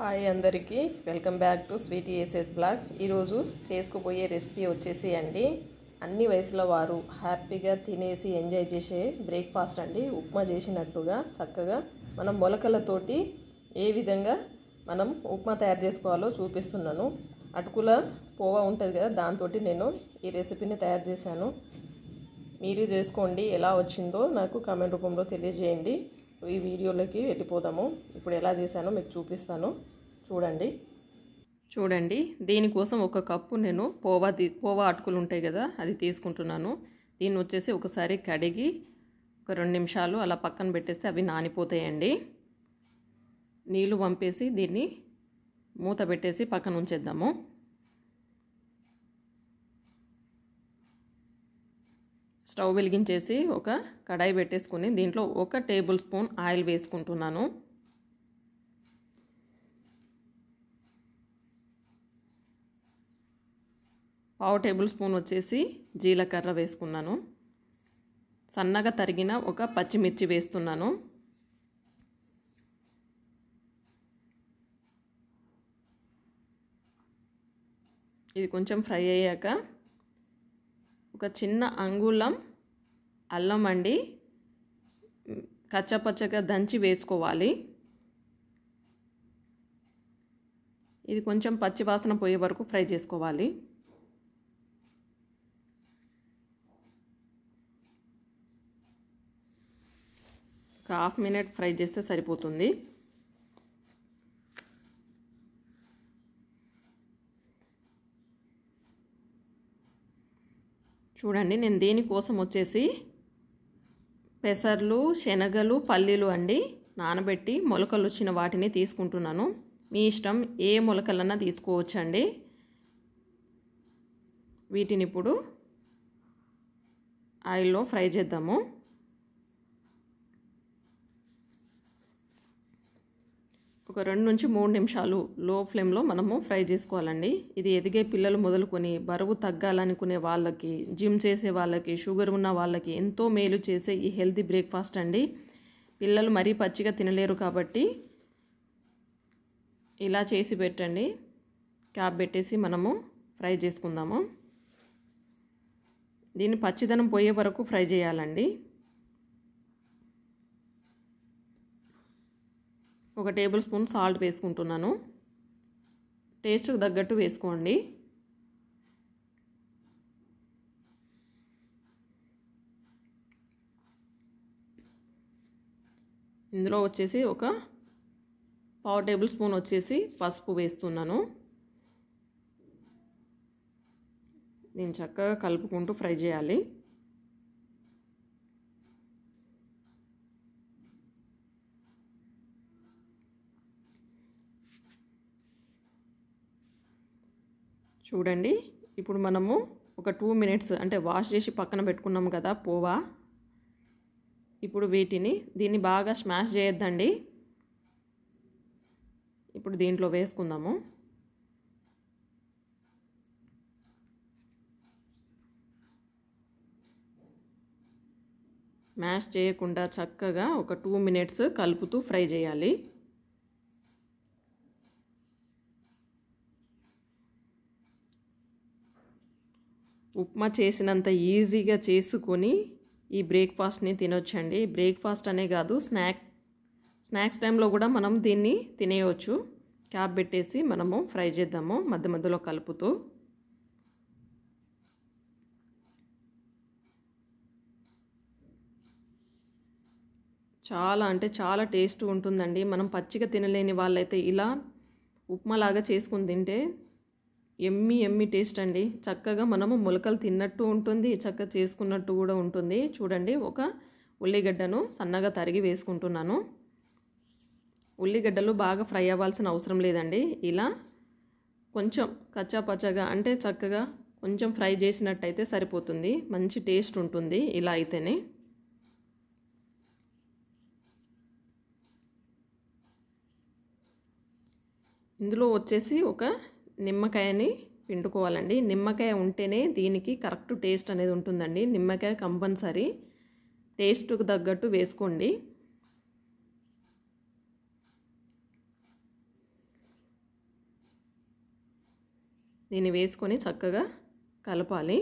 hi అందరికీ welcome back to Sweet Aces blog ఈరోజు చేసుకోబోయే రెసిపీ వచ్చేసి అండి అన్ని వయసుల వారు హ్యాపీగా తినేసి ఎంజాయ్ చేసే బ్రేక్ఫాస్ట్ అండి ఉప్మా చేసినట్టుగా చక్కగా మనం మొలకలతోటి ఏ విధంగా మనం ఉప్మా తయారు చేసుకోవాలో చూపిస్తున్నాను అటుకుల పోవా ఉంటుంది కదా దాంతో నేను ఈ రెసిపీని తయారు చేశాను మీరు చేసుకోండి ఎలా వచ్చిందో నాకు కామెంట్ రూపంలో తెలియజేయండి ఈ వీడియోలోకి వెళ్ళిపోదాము ఇప్పుడు ఎలా చేశానో మీకు చూపిస్తాను చూడండి చూడండి దీనికోసం ఒక కప్పు నేను పోవా పోవా అటుకులు ఉంటాయి కదా అది తీసుకుంటున్నాను దీన్ని వచ్చేసి ఒకసారి కడిగి ఒక రెండు నిమిషాలు అలా పక్కన పెట్టేస్తే అవి నానిపోతాయండి నీళ్ళు పంపేసి దీన్ని మూత పెట్టేసి పక్కన ఉంచేద్దాము స్టవ్ వెలిగించేసి ఒక కడాయి పెట్టేసుకుని దీంట్లో ఒక టేబుల్ స్పూన్ ఆయిల్ వేసుకుంటున్నాను పావు టేబుల్ స్పూన్ వచ్చేసి జీలకర్ర వేసుకున్నాను సన్నగా తరిగిన ఒక పచ్చిమిర్చి వేస్తున్నాను ఇది కొంచెం ఫ్రై అయ్యాక ఒక చిన్న అంగుళం అల్లం అండి కచ్చపచ్చగా దంచి వేసుకోవాలి ఇది కొంచెం పచ్చి వాసన పోయే వరకు ఫ్రై చేసుకోవాలి ఒక హాఫ్ మినిట్ ఫ్రై చేస్తే సరిపోతుంది చూడండి నేను దేనికోసం వచ్చేసి పెసర్లు శనగలు పల్లీలు అండి నానబెట్టి మొలకలు వచ్చిన వాటిని తీసుకుంటున్నాను మీ ఇష్టం ఏ మొలకలన్నా తీసుకోవచ్చండి వీటిని ఇప్పుడు ఆయిల్లో ఫ్రై చేద్దాము ఒక రెండు నుంచి మూడు నిమిషాలు లో ఫ్లేమ్లో మనము ఫ్రై చేసుకోవాలండి ఇది ఎదిగే పిల్లలు మొదలుకొని బరువు తగ్గాలనుకునే వాళ్ళకి జిమ్ చేసే వాళ్ళకి షుగర్ ఉన్న వాళ్ళకి ఎంతో మేలు చేసే ఈ హెల్తీ బ్రేక్ఫాస్ట్ అండి పిల్లలు మరీ పచ్చిగా తినలేరు కాబట్టి ఇలా చేసి పెట్టండి క్యాప్ పెట్టేసి మనము ఫ్రై చేసుకుందాము దీన్ని పచ్చిదనం పోయే వరకు ఫ్రై చేయాలండి ఒక టేబుల్ స్పూన్ సాల్ట్ వేసుకుంటున్నాను టేస్ట్కి తగ్గట్టు వేసుకోండి ఇందులో వచ్చేసి ఒక పావు టేబుల్ స్పూన్ వచ్చేసి పసుపు వేస్తున్నాను దీన్ని చక్కగా కలుపుకుంటూ ఫ్రై చేయాలి చూడండి ఇప్పుడు మనము ఒక టూ మినిట్స్ అంటే వాష్ చేసి పక్కన పెట్టుకున్నాం కదా పోవా ఇప్పుడు వీటిని దీన్ని బాగా స్మాష్ చేయొద్దండి ఇప్పుడు దీంట్లో వేసుకుందాము మ్యాష్ చేయకుండా చక్కగా ఒక టూ మినిట్స్ కలుపుతూ ఫ్రై చేయాలి ఉప్మా చేసినంత ఈజీగా చేసుకొని ఈ బ్రేక్ఫాస్ట్ని తినొచ్చండి బ్రేక్ఫాస్ట్ అనే కాదు స్నాక్ స్నాక్స్ టైంలో కూడా మనం దీన్ని తినేయవచ్చు క్యాప్ పెట్టేసి మనము ఫ్రై చేద్దాము మధ్య మధ్యలో కలుపుతూ చాలా అంటే చాలా టేస్ట్ ఉంటుందండి మనం పచ్చిగా తినలేని వాళ్ళైతే ఇలా ఉప్మా లాగా చేసుకుని తింటే ఎమ్మి ఎమ్మి టేస్ట్ అండి చక్కగా మనము మొలకలు తిన్నట్టు ఉంటుంది చక్క చేసుకున్నట్టు కూడా ఉంటుంది చూడండి ఒక ఉల్లిగడ్డను సన్నగా తరిగి వేసుకుంటున్నాను ఉల్లిగడ్డలు బాగా ఫ్రై అవ్వాల్సిన అవసరం లేదండి ఇలా కొంచెం కచ్చాపచ్చగా అంటే చక్కగా కొంచెం ఫ్రై చేసినట్టయితే సరిపోతుంది మంచి టేస్ట్ ఉంటుంది ఇలా అయితేనే ఇందులో వచ్చేసి ఒక నిమ్మకాయని పిండుకోవాలండి నిమ్మకాయ ఉంటేనే దీనికి కరెక్ట్ టేస్ట్ అనేది ఉంటుందండి నిమ్మకాయ కంపల్సరీ టేస్ట్కు తగ్గట్టు వేసుకోండి దీన్ని వేసుకొని చక్కగా కలపాలి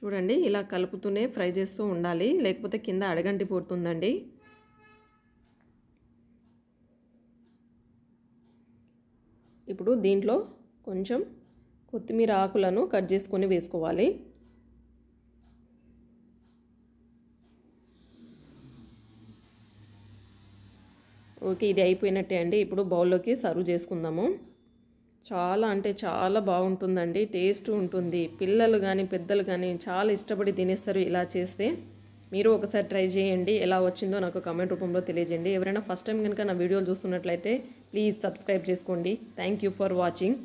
చూడండి ఇలా కలుపుతూనే ఫ్రై చేస్తూ ఉండాలి లేకపోతే కింద అడగంటి పోతుందండి ఇప్పుడు దీంట్లో కొంచెం కొత్తిమీర ఆకులను కట్ చేసుకొని వేసుకోవాలి ఓకే ఇది అయిపోయినట్టే అండి ఇప్పుడు బౌల్లోకి సర్వ్ చేసుకుందాము చాలా అంటే చాలా బాగుంటుందండి టేస్ట్ ఉంటుంది పిల్లలు కానీ పెద్దలు కానీ చాలా ఇష్టపడి తినేస్తారు ఇలా చేస్తే మీరు ఒకసారి ట్రై చేయండి ఎలా వచ్చిందో నాకు కమెంట్ రూపంలో తెలియజేయండి ఎవరైనా ఫస్ట్ టైం కనుక నా వీడియోలు చూస్తున్నట్లయితే ప్లీజ్ సబ్స్క్రైబ్ చేసుకోండి థ్యాంక్ ఫర్ వాచింగ్